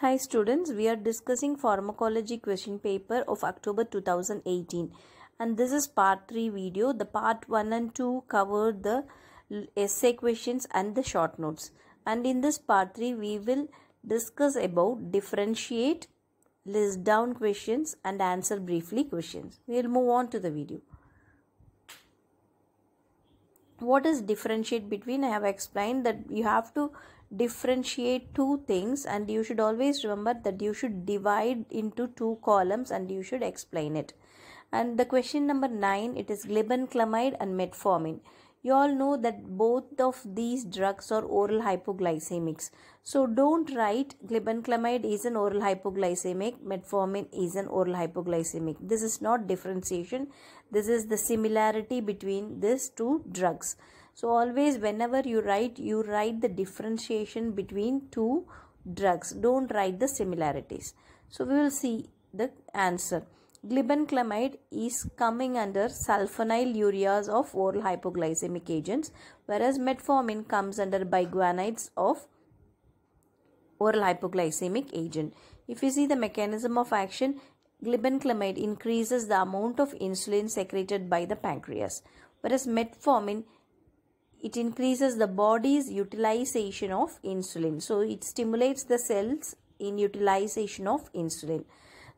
Hi students, we are discussing pharmacology question paper of October 2018 and this is part 3 video. The part 1 and 2 cover the essay questions and the short notes and in this part 3 we will discuss about differentiate, list down questions and answer briefly questions. We will move on to the video. What is differentiate between? I have explained that you have to differentiate two things and you should always remember that you should divide into two columns and you should explain it and the question number 9 it is glibenclamide and metformin you all know that both of these drugs are oral hypoglycemics so don't write glibenclamide is an oral hypoglycemic metformin is an oral hypoglycemic this is not differentiation this is the similarity between these two drugs so always whenever you write, you write the differentiation between two drugs. Don't write the similarities. So we will see the answer. Glibenclamide is coming under sulfonylureas of oral hypoglycemic agents whereas metformin comes under biguanides of oral hypoglycemic agent. If you see the mechanism of action, glibenclamide increases the amount of insulin secreted by the pancreas whereas metformin it increases the body's utilization of insulin. So it stimulates the cells in utilization of insulin.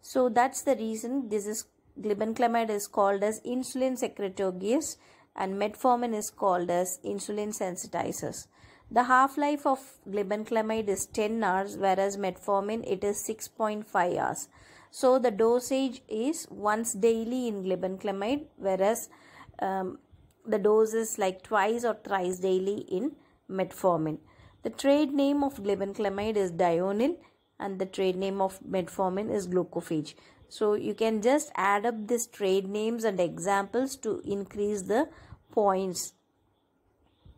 So that's the reason this is glibenclamide is called as insulin secretagogues and metformin is called as insulin sensitizers. The half-life of glibenclamide is 10 hours whereas metformin it is 6.5 hours. So the dosage is once daily in glibenclamide whereas um, the doses like twice or thrice daily in metformin. The trade name of glibenclamide is dionil and the trade name of metformin is glucophage. So you can just add up these trade names and examples to increase the points.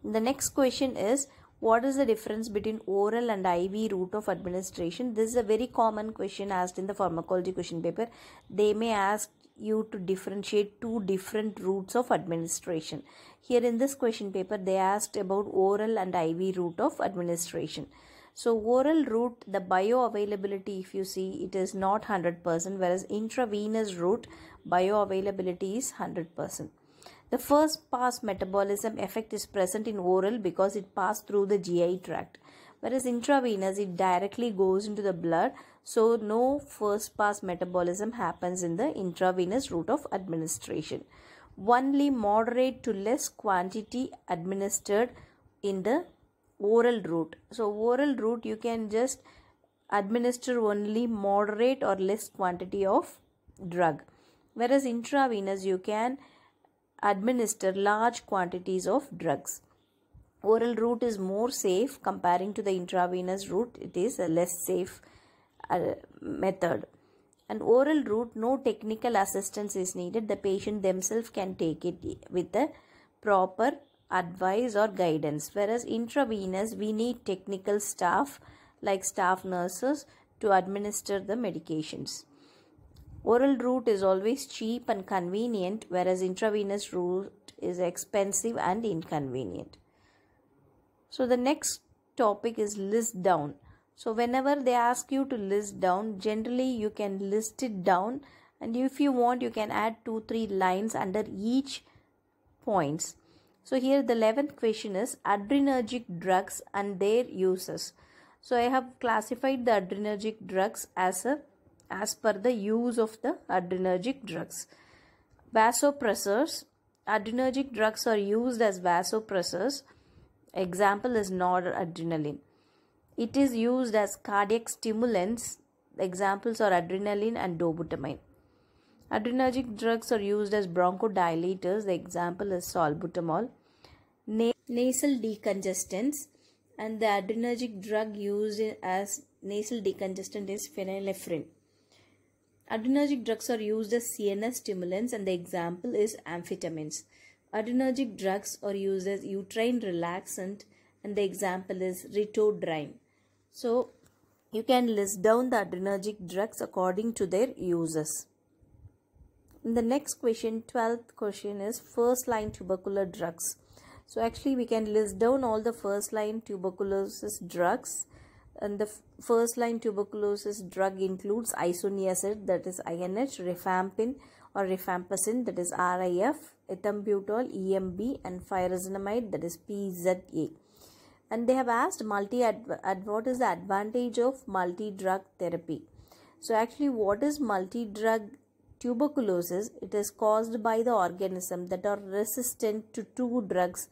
The next question is what is the difference between oral and IV route of administration? This is a very common question asked in the pharmacology question paper. They may ask you to differentiate two different routes of administration. Here in this question paper, they asked about oral and IV route of administration. So oral route, the bioavailability, if you see, it is not 100%, whereas intravenous route, bioavailability is 100%. The first pass metabolism effect is present in oral because it passed through the GI tract, whereas intravenous, it directly goes into the blood so no first pass metabolism happens in the intravenous route of administration. Only moderate to less quantity administered in the oral route. So oral route you can just administer only moderate or less quantity of drug. Whereas intravenous you can administer large quantities of drugs. Oral route is more safe comparing to the intravenous route. It is less safe uh, method. An oral route, no technical assistance is needed. The patient themselves can take it with the proper advice or guidance. Whereas intravenous, we need technical staff like staff nurses to administer the medications. Oral route is always cheap and convenient, whereas intravenous route is expensive and inconvenient. So the next topic is list down. So whenever they ask you to list down, generally you can list it down and if you want you can add 2-3 lines under each points. So here the 11th question is adrenergic drugs and their uses. So I have classified the adrenergic drugs as a as per the use of the adrenergic drugs. Vasopressors. Adrenergic drugs are used as vasopressors. Example is noradrenaline. It is used as cardiac stimulants. The examples are adrenaline and dobutamine. Adrenergic drugs are used as bronchodilators. The example is salbutamol. Na- nasal decongestants and the adrenergic drug used as nasal decongestant is phenylephrine. Adrenergic drugs are used as CNS stimulants and the example is amphetamines. Adrenergic drugs are used as uterine relaxant and the example is ritodrine. So you can list down the adrenergic drugs according to their uses. In the next question, 12th question is first line tubercular drugs. So actually we can list down all the first line tuberculosis drugs and the first line tuberculosis drug includes isoniazid that is INH, rifampin or rifampicin that is RIF, ethambutol EMB and pyrazinamide that is PZA and they have asked multi ad what is the advantage of multi drug therapy so actually what is multi drug tuberculosis it is caused by the organism that are resistant to two drugs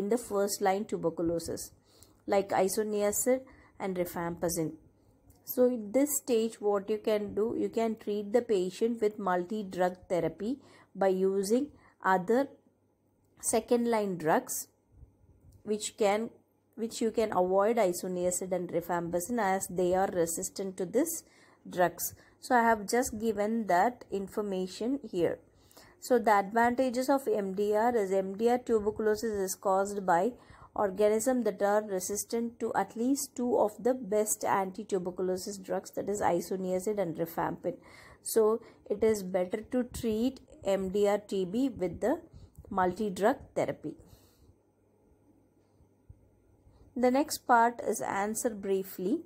in the first line tuberculosis like isoniazid and rifampicin so in this stage what you can do you can treat the patient with multi drug therapy by using other second line drugs which can which you can avoid isoniazid and rifampicin as they are resistant to these drugs. So I have just given that information here. So the advantages of MDR is MDR tuberculosis is caused by organisms that are resistant to at least two of the best anti-tuberculosis drugs that is isoniazid and rifampin. So it is better to treat MDR TB with the multi-drug therapy. The next part is answer briefly.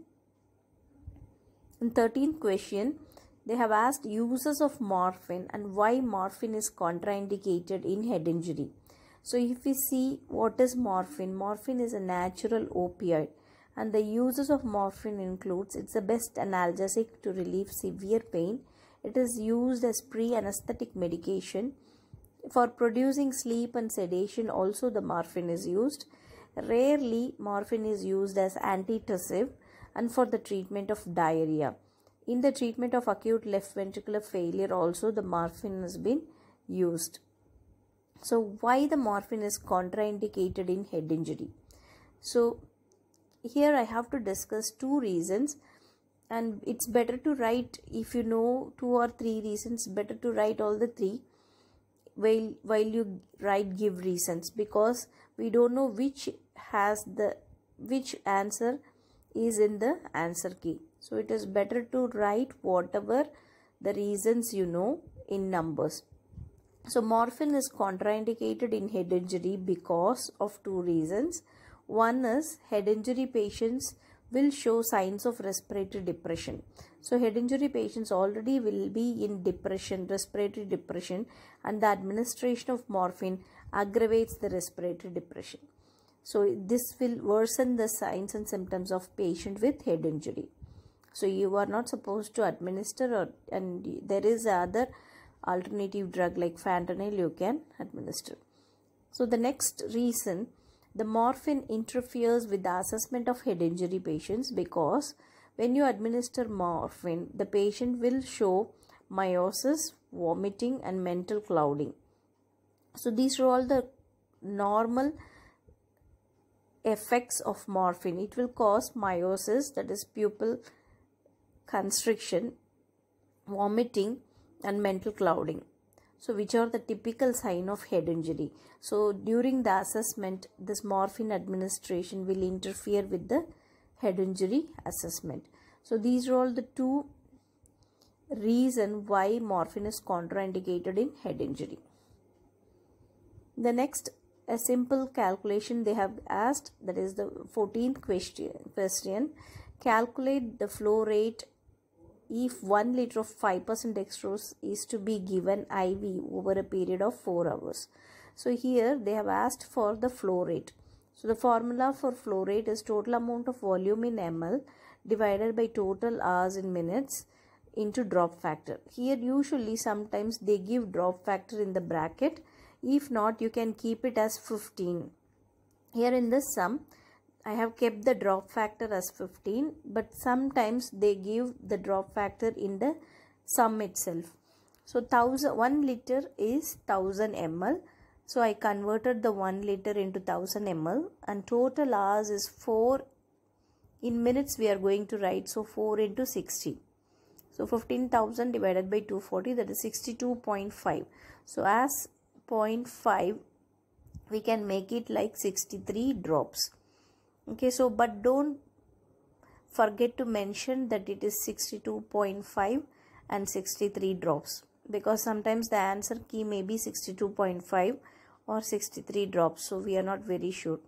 In 13th question, they have asked uses of morphine and why morphine is contraindicated in head injury. So if we see what is morphine, morphine is a natural opioid and the uses of morphine includes it's the best analgesic to relieve severe pain. It is used as pre-anesthetic medication. For producing sleep and sedation also the morphine is used. Rarely, morphine is used as antitussive and for the treatment of diarrhea. In the treatment of acute left ventricular failure also the morphine has been used. So why the morphine is contraindicated in head injury? So here I have to discuss two reasons and it's better to write if you know two or three reasons better to write all the three while while you write give reasons because we don't know which has the which answer is in the answer key so it is better to write whatever the reasons you know in numbers so morphine is contraindicated in head injury because of two reasons one is head injury patients will show signs of respiratory depression so, head injury patients already will be in depression, respiratory depression, and the administration of morphine aggravates the respiratory depression. So, this will worsen the signs and symptoms of patient with head injury. So, you are not supposed to administer or and there is other alternative drug like fentanyl you can administer. So, the next reason the morphine interferes with the assessment of head injury patients because when you administer morphine, the patient will show meiosis, vomiting and mental clouding. So these are all the normal effects of morphine. It will cause meiosis that is pupil constriction, vomiting and mental clouding. So which are the typical sign of head injury. So during the assessment this morphine administration will interfere with the head injury assessment. So these are all the two reason why morphine is contraindicated in head injury. The next a simple calculation they have asked that is the 14th question question calculate the flow rate if 1 liter of 5% dextrose is to be given IV over a period of 4 hours. So here they have asked for the flow rate. So the formula for flow rate is total amount of volume in ml divided by total hours in minutes into drop factor. Here usually sometimes they give drop factor in the bracket. If not you can keep it as 15. Here in this sum I have kept the drop factor as 15 but sometimes they give the drop factor in the sum itself. So 1000, 1 liter is 1000 ml. So I converted the 1 liter into 1000 ml and total hours is 4. In minutes we are going to write so 4 into 60. So 15,000 divided by 240 that is 62.5. So as 0.5 we can make it like 63 drops. Okay so but don't forget to mention that it is 62.5 and 63 drops because sometimes the answer key may be 62.5 or 63 drops so we are not very sure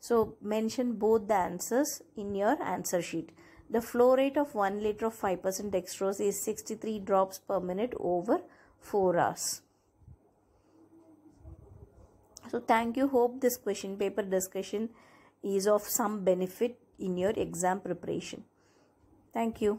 so mention both the answers in your answer sheet the flow rate of 1 liter of 5% dextrose is 63 drops per minute over 4 hours so thank you hope this question paper discussion is of some benefit in your exam preparation thank you